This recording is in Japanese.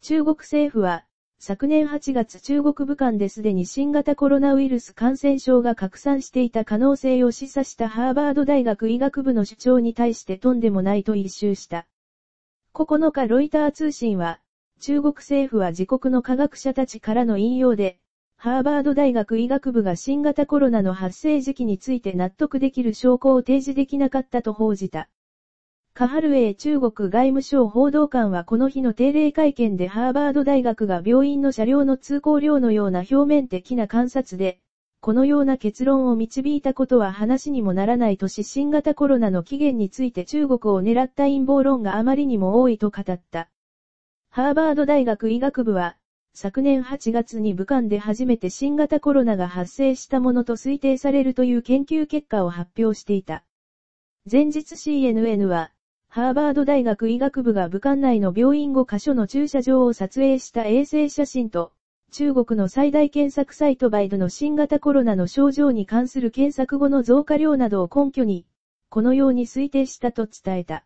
中国政府は、昨年8月中国武漢ですでに新型コロナウイルス感染症が拡散していた可能性を示唆したハーバード大学医学部の主張に対してとんでもないと一周した。9日ロイター通信は、中国政府は自国の科学者たちからの引用で、ハーバード大学医学部が新型コロナの発生時期について納得できる証拠を提示できなかったと報じた。カハルエイ中国外務省報道官はこの日の定例会見でハーバード大学が病院の車両の通行量のような表面的な観察で、このような結論を導いたことは話にもならないとし新型コロナの起源について中国を狙った陰謀論があまりにも多いと語った。ハーバード大学医学部は、昨年8月に武漢で初めて新型コロナが発生したものと推定されるという研究結果を発表していた。前日 CNN は、ハーバード大学医学部が武漢内の病院5カ所の駐車場を撮影した衛星写真と、中国の最大検索サイトバイドの新型コロナの症状に関する検索後の増加量などを根拠に、このように推定したと伝えた。